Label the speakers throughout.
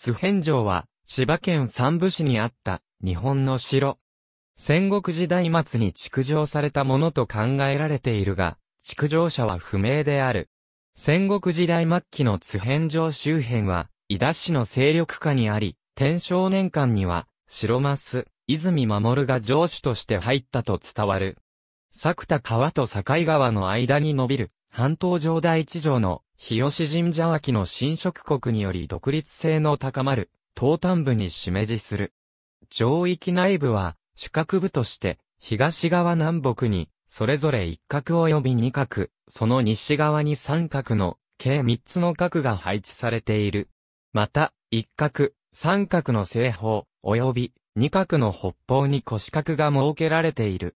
Speaker 1: 津辺城は、千葉県三部市にあった、日本の城。戦国時代末に築城されたものと考えられているが、築城者は不明である。戦国時代末期の津辺城周辺は、伊田市の勢力下にあり、天正年間には、白松泉守が城主として入ったと伝わる。作田川と境川の間に伸びる、半島城第一城の日吉神社脇の侵食国により独立性の高まる、東端部に示示する。上域内部は、主角部として、東側南北に、それぞれ一角及び二角、その西側に三角の、計三つの角が配置されている。また、一角、三角の正方、及び二角の北方に腰角が設けられている。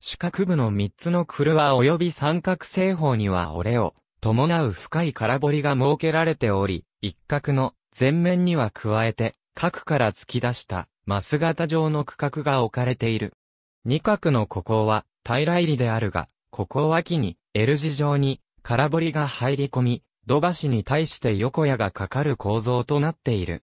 Speaker 1: 主角部の三つのクルワ及び三角正方にはオレオ、伴う深い空堀が設けられており、一角の前面には加えて、角から突き出したマス型状の区画が置かれている。二角のここは平入りであるが、ここを秋に L 字状に空堀が入り込み、土橋に対して横矢がかかる構造となっている。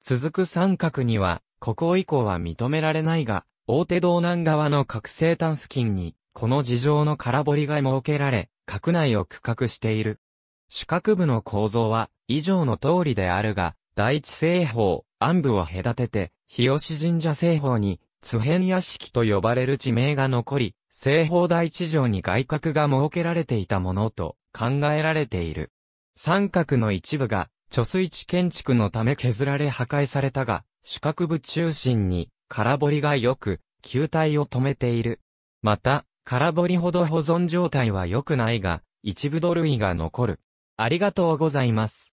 Speaker 1: 続く三角には、ここ以降は認められないが、大手道南側の角生端付近に、この地上の空堀が設けられ、閣内を区画している。主閣部の構造は以上の通りであるが、第一製法、暗部を隔てて、日吉神社製法に、津辺屋敷と呼ばれる地名が残り、製法第一条に外角が設けられていたものと考えられている。三角の一部が、貯水池建築のため削られ破壊されたが、主角部中心に、空堀がよく、球体を止めている。また、空堀ほど保存状態は良くないが、一部土類が残る。ありがとうございます。